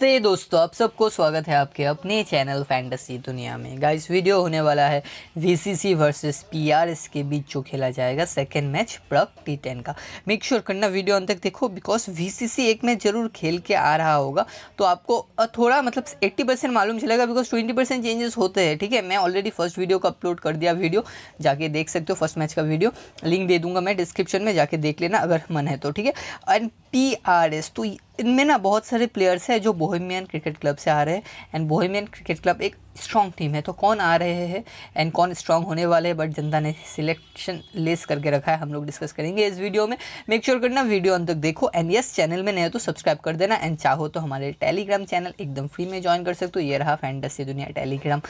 नमस्ते दोस्तों आप सबको स्वागत है आपके अपने चैनल फैंटेसी दुनिया में गाइस वीडियो होने वाला है वीसीसी वर्सेस पीआरएस के बीच जो खेला जाएगा सेकेंड मैच प्रक टी टेन का मेक श्योर sure करना वीडियो अंत तक देखो बिकॉज वीसीसी एक मैच जरूर खेल के आ रहा होगा तो आपको थोड़ा मतलब एट्टी परसेंट मालूम चलेगा बिकॉज ट्वेंटी परसेंट चेंजेस होते हैं ठीक है मैं ऑलरेडी फर्स्ट वीडियो का अपलोड कर दिया वीडियो जाके देख सकते हो फर्स्ट मैच का वीडियो लिंक दे दूंगा मैं डिस्क्रिप्शन में जाके देख लेना अगर मन है तो ठीक है एंड पी आर एस तो इनमें ना बहुत सारे प्लेयर्स हैं जो बोहेमियन क्रिकेट क्लब से आ रहे हैं एंड बोहेमियन क्रिकेट क्लब एक स्ट्रॉन्ग टीम है तो कौन आ रहे हैं एंड कौन स्ट्रॉन्ग होने वाले हैं बट जनता ने सिलेक्शन लेस करके रखा है हम लोग डिस्कस करेंगे इस वीडियो में मेक श्योर sure करना वीडियो अंत तक देखो एंड यस चैनल में नए तो सब्सक्राइब कर देना एंड चाहो तो हमारे टेलीग्राम चैनल एकदम फ्री में ज्वाइन कर सकते हो ये रहा फैंटेसी दुनिया टेलीग्राम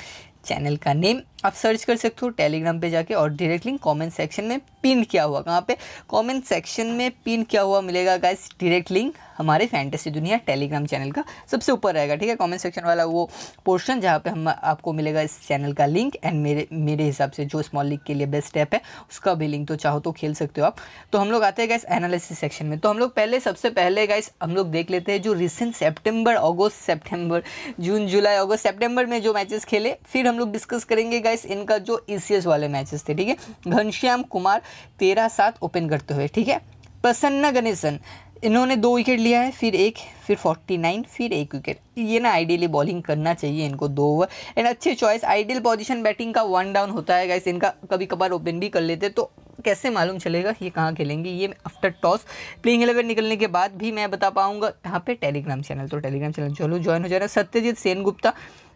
चैनल का नेम आप सर्च कर सकते हो टेलीग्राम पे जाके और लिंक कॉमेंट सेक्शन में पिन किया हुआ कहाँ पे कमेंट सेक्शन में पिन किया हुआ मिलेगा गाइस डायरेक्ट लिंक हमारे फैंटेसी दुनिया टेलीग्राम चैनल का सबसे ऊपर रहेगा ठीक है कमेंट सेक्शन वाला वो पोर्शन जहाँ पे हम आपको मिलेगा इस चैनल का लिंक एंड मेरे मेरे हिसाब से जो स्मॉल लीग के लिए बेस्ट ऐप है उसका भी लिंक तो चाहो तो खेल सकते हो आप तो हम लोग आते हैं गाइस एनालिसिस सेक्शन में तो हम लोग पहले सबसे पहले गाइस हम लोग देख लेते हैं जो रिसेंट सेप्टेम्बर अगस्त सेप्टेम्बर जून जुलाई अगस्त सेप्टेम्बर में जो मैचेस खेले फिर हम लोग डिस्कस करेंगे गाइस इनका जो ई वाले मैचेस थे ठीक है घनश्याम कुमार तेरह सात ओपन करते हुए ठीक है प्रसन्न गणेशन इन्होंने दो विकेट लिया है फिर एक फिर 49 फिर एक विकेट ये ना आइडियली बॉलिंग करना चाहिए इनको दो ओवर एंड अच्छी चॉइस आइडियल पोजीशन बैटिंग का वन डाउन होता है गैस इनका कभी कभार ओपन भी कर लेते तो कैसे मालूम चलेगा ये कहाँ खेलेंगे ये आफ्टर टॉस प्लेइंग एलेवन निकलने के बाद भी मैं बता पाऊँगा यहाँ पे टेलीग्राम चैनल तो टेलीग्राम चैनल चलो ज्वाइन हो जाएगा सत्यजीत सेन गुप्ता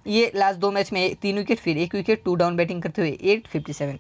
ये लास्ट दो मैच में तीन विकेट फिर एक विकेट टू डाउन बैटिंग करते हुए at fifty seven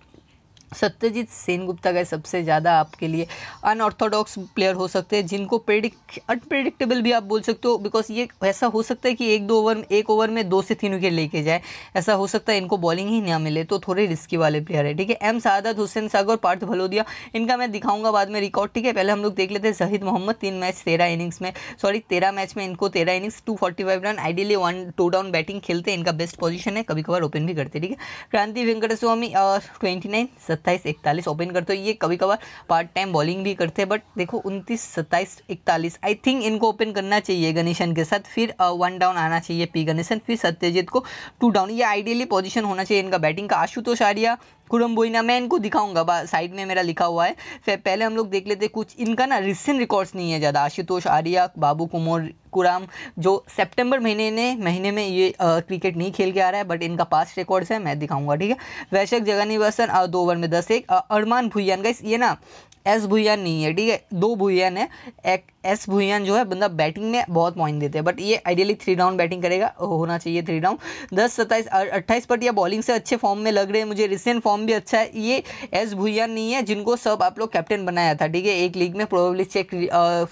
Satyajit Sen Gupta का सबसे ज़्यादा आपके लिए अनऑर्थोडॉक्स प्लेयर हो सकते हैं जिनको प्रेडिक्ट अनप्रेडिक्टेबल भी आप बोल सकते हो बिकॉज ये ऐसा हो सकता है कि एक दो ओवर एक ओवर में दो से तीन विकेट लेके जाए ऐसा हो सकता है इनको बॉलिंग ही ना मिले तो थोड़े रिस्की वाले प्लेयर है ठीक है एम सादत हुसैन सागर पार्थ भलोदिया इनका मैं दिखाऊंगा बाद में रिकॉर्ड ठीक है पहले हम लोग देख लेते हैं शहीद मोहम्मद तीन मैच तेरह इनिंग्स में सॉरी तेरह मैच में इनको तेरह innings two forty five run ideally one two down batting खेलते हैं इनका बेस्ट पोजिशन है कभी कभार ओपन भी करते ठीक है क्रांति वेंकटस्वामी और ट्वेंटी नाइन सत्ताईस इकतालीस ओपन करते हो ये कभी कभार पार्ट टाइम बॉलिंग भी करते हैं बट देखो उनतीस सत्ताईस इकतालीस आई थिंक इनको ओपन करना चाहिए गणेशन के साथ फिर वन डाउन आना चाहिए पी गणेशन फिर सत्यजीत को टू डाउन ये आइडियली पोजिशन होना चाहिए इनका बैटिंग का आशुतोष आर्या ना मैं इनको दिखाऊंगा साइड में मेरा लिखा हुआ है फिर पहले हम लोग देख लेते कुछ इनका ना रिसेंट रिकॉर्ड्स नहीं है ज़्यादा आशुतोष आर्या बाबू कुमोर कुराम जो सितंबर महीने ने महीने में ये आ, क्रिकेट नहीं खेल के आ रहा है बट इनका पास्ट रिकॉर्ड्स है मैं दिखाऊंगा ठीक है वैशक और दो ओवर में दस एक अरमान भुयान का ये ना एस भुयान नहीं है ठीक है दो भुयान है एक एस भुयान जो है बंदा बैटिंग में बहुत पॉइंट देते हैं बट ये आइडियली थ्री डाउन बैटिंग करेगा होना चाहिए थ्री डाउन दस सत्ताईस अट्ठाईस पर या बॉलिंग से अच्छे फॉर्म में लग रहे हैं मुझे रिसेंट फॉर्म नाम भी अच्छा है ये एस भुया नहीं है जिनको सब आप लोग कैप्टन बनाया था ठीक है एक लीग में प्रोबेबली चेक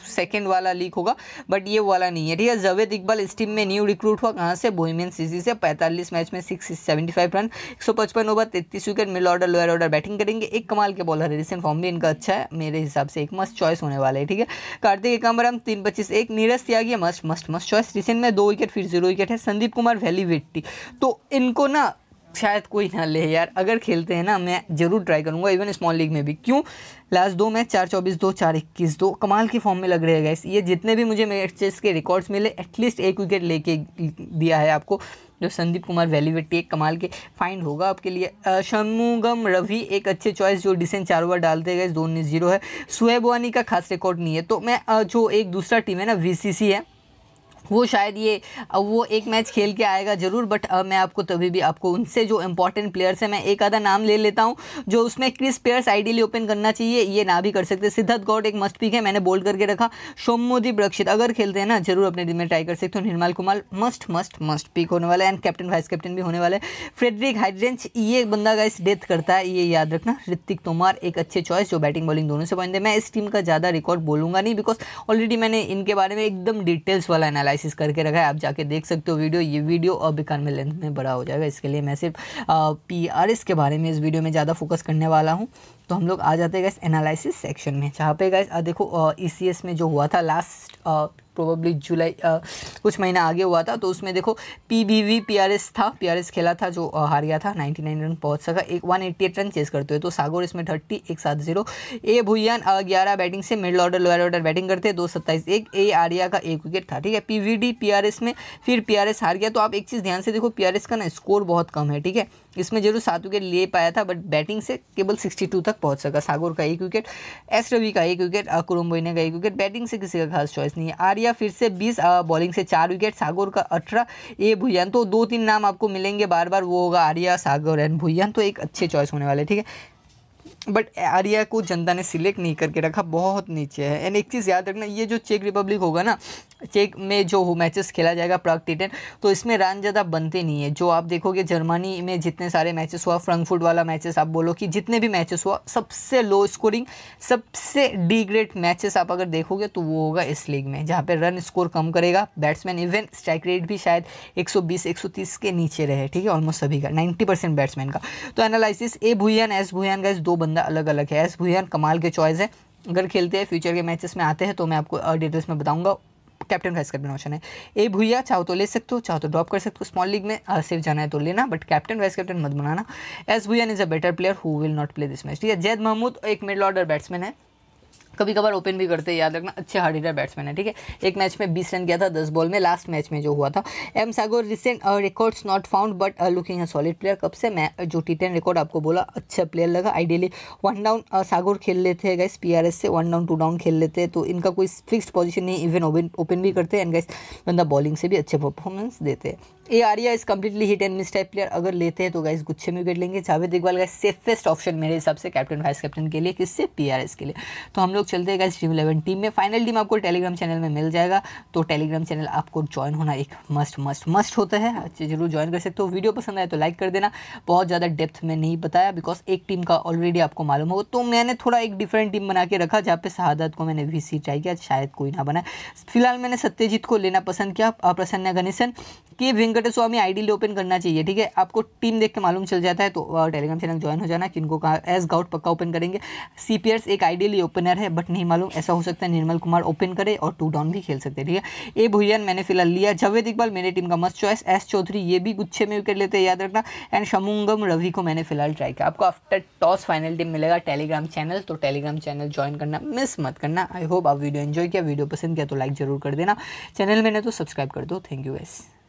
सेकेंड वाला लीग होगा बट ये वाला नहीं है ठीक है जवेद इकबाल इस टीम में न्यू रिक्रूट हुआ कहाँ से बोहिमेन सीसी से पैंतालीस मैच में सिक्स रन एक ओवर तैतीस wicket middle order lower order batting करेंगे एक कमाल के बॉलर है रिसेंट फॉर्म भी इनका अच्छा है मेरे हिसाब से एक मस्त चॉइस होने वाला है ठीक है कार्तिक एकम्बरम तीन पच्चीस एक Neeraj Tyagi must must must choice recent में दो विकेट फिर जीरो विकेट है संदीप कुमार वैली वेट्टी तो इनको ना शायद कोई ना ले यार अगर खेलते हैं ना मैं ज़रूर ट्राई करूँगा इवन स्मॉल लीग में भी क्यों लास्ट दो मैच चार चौबीस दो चार इक्कीस दो कमाल के फॉर्म में लग रहे हैं गैस ये जितने भी मुझे मैचेस के रिकॉर्ड्स मिले एटलीस्ट एक विकेट लेके दिया है आपको जो संदीप कुमार वैलीवेटी एक कमाल के फाइंड होगा आपके लिए शमुगम रवि एक अच्छे चॉइस जो डिसेंट चार ओवर डालते गए दो उन्नीस जीरो है सुहेब वानी का खास रिकॉर्ड नहीं है तो मैं जो एक दूसरा टीम है ना वी है वो शायद ये वो एक मैच खेल के आएगा ज़रूर बट मैं आपको तभी भी आपको उनसे जो इंपॉर्टेंट प्लेयर्स हैं मैं एक आधा नाम ले लेता हूँ जो उसमें क्रिस प्लेयर्स आइडियली ओपन करना चाहिए ये ना भी कर सकते सिद्धार्थ गौड एक मस्ट पिक है मैंने बोल्ड करके रखा शोमोदीप रक्षित अगर खेलते हैं ना जरूर अपने टीम में ट्राई कर सकते हो Nirmal Kumar must must must pick होने वाला है एंड कैप्टन वाइस कैप्टन भी होने वाला है फ्रेडरिक हाइड्रेंच ये बंदा का इस डेथ करता है ये याद रखना ऋतिक तोमार एक अच्छे चॉइस जो बैटिंग बॉलिंग दोनों से पॉइंट है मैं इस टीम का ज़्यादा रिकॉर्ड बोलूँगा नहीं बिकॉज ऑलरेडी मैंने इनके बारे में एकदम डिटेल्स वाला एनालाइज एनालिसिस करके रखा है आप जाके देख सकते हो वीडियो ये वीडियो अब इक्यानवे लेंथ में बड़ा हो जाएगा इसके लिए मैं सिर्फ पी आर एस के बारे में इस वीडियो में ज़्यादा फोकस करने वाला हूँ तो हम लोग आ जाते हैं गैस एनालिसिस सेक्शन में जहाँ पे गैस देखो ई सी एस में जो हुआ था लास्ट प्रोबेबली जुलाई कुछ महीना आगे हुआ था तो उसमें देखो P B V P R S था पी आर एस खेला था जो हार गया था नाइन्टी नाइन रन पहुंच सका एक one eighty eight run chase करते हुए तो सागर इसमें थर्टी एक सात जीरो ए भुयान ग्यारह बैटिंग से middle order lower order batting करते हैं दो सत्ताईस एक ए आर्या का एक विकेट था ठीक है P V D P R S में फिर पी आर एस हार गया तो आप एक चीज़ ध्यान से देखो पी आर एस का ना स्कोर बहुत कम है ठीक है इसमें जरूर सात विकेट ले पाया था बट बैटिंग से केवल सिक्सटी टू तक पहुंच सका सागर का एक विकेट एस रवि का एक विकेट कुरुम्बोइना का एक विकेट बैटिंग से किसी का खास चॉइस नहीं है आर्या फिर से बीस बॉलिंग से चार विकेट सागर का अठारह ए भुयान तो दो तीन नाम आपको मिलेंगे बार बार वो होगा आर्या सागर एंड भुयान तो एक अच्छे चॉइस होने वाले ठीक है बट आरिया को जनता ने सिलेक्ट नहीं करके रखा बहुत नीचे है एंड एक चीज़ याद रखना ये जो चेक रिपब्लिक होगा ना चेक में जो हो मैचेस खेला जाएगा प्राग टीटेन तो इसमें रन ज़्यादा बनते नहीं है जो आप देखोगे जर्मनी में जितने सारे मैचेस हुआ फ्रंकफूड वाला मैचेस आप बोलो कि जितने भी मैचेस हुआ सबसे लो स्कोरिंग सबसे डी ग्रेड मैचेस आप अगर देखोगे तो वो होगा इस लीग में जहाँ पर रन स्कोर कम करेगा बैट्समैन इवन स्ट्राइक रेट भी शायद एक सौ के नीचे रहे ठीक है ऑलमोस्ट सभी का नाइन्टी बैट्समैन का तो analysis A Bhuyan S Bhuyan का इस दो बंदा अलग अलग है एस भुयान कमाल के चॉइस है अगर खेलते हैं फ्यूचर के मैचेस में आते हैं तो मैं आपको डिटेल्स में बताऊंगा कैप्टन का इसका ऑप्शन है ए भूया चाहो तो ले सकते हो चाहो तो ड्रॉप कर सकते हो स्मॉल लीग में सिर्फ जाना है तो लेना बट कैप्टन वाइस कैप्टन मत बनाना S Bhuyan is a better player who will not play this match ठीक है जैद महमूद एक मिडल ऑर्डर बैट्समैन है कभी कभार ओपन भी करते हैं याद रखना अच्छे हार्ड हिटर बैट्समैन है ठीक है एक मैच में बीस रन किया था दस बॉल में लास्ट मैच में जो हुआ था M Sagor recent records not found but looking a solid player कब से मैं uh, जो टी टेन रिकॉर्ड आपको बोला अच्छा प्लेयर लगा आइडियली वन डाउन सागोर खेल लेते हैं गैस पी आर एस से वन डाउन टू डाउन खेल लेते हैं तो इनका कोई फिक्स पोजिशन नहीं इवन ओपन ओपन भी करते हैं एंड गैस बंदा बॉलिंग से भी अच्छे परफॉर्मेंस देते हैं ये area is completely hit and miss type player अगर लेते हैं तो गाइस गुच्छे में विकेट लेंगे जावेद इकबाल का सेफेस्ट ऑप्शन मेरे हिसाब से कैप्टन वाइस कैप्टन के लिए किससे पी आर एस के लिए तो हम लोग चलते हैं गाइस टीम इलेवन टीम में फाइनल टीम आपको टेलीग्राम चैनल में मिल जाएगा तो टेलीग्राम चैनल आपको ज्वाइन होना एक मस्ट मस्ट मस्ट होता है अच्छे जरूर ज्वाइन कर सकते हो वीडियो पसंद आए तो लाइक कर देना बहुत ज़्यादा डेप्थ में नहीं बताया बिकॉज एक टीम का ऑलरेडी आपको मालूम होगा तो मैंने थोड़ा एक डिफरेंट टीम बना के रखा जहाँ पे शहादत को मैंने वी ट्राई किया शायद कोई ना बनाए फिलहाल मैंने सत्यजीत को लेना पसंद किया प्रसन्न गणेशन के वेंकटेश स्वामी डी ओपन करना चाहिए ठीक है आपको टीम देख के मालूम चल जाता है तो टेलीग्राम चैनल ज्वाइन हो जाना किनको कहा एस गाउट पक्का ओपन करेंगे सी एक आइडियली ओपनर है बट नहीं मालूम ऐसा हो सकता है निर्मल कुमार ओपन करे और टू डाउन भी खेल सकते हैं ठीक है ए भुयान मैंने फिलहाल लिया जवेद इकबाल मेरे टीम का मस्त चॉइस एस चौधरी ये भी गुच्छे में विकेट लेते हैं याद रखना एंड शमुंगम रवि को मैंने फिलहाल ट्राई किया आपको आफ्टर टॉस फाइनल टीम मिलेगा टेलीग्राम चैनल तो टेलीग्राम चैनल ज्वाइन करना मिस मत करना आई होप आप वीडियो एंजॉय किया वीडियो पसंद किया तो लाइक जरूर कर देना चैनल मैंने तो सब्सक्राइब कर दो थैंक यू एस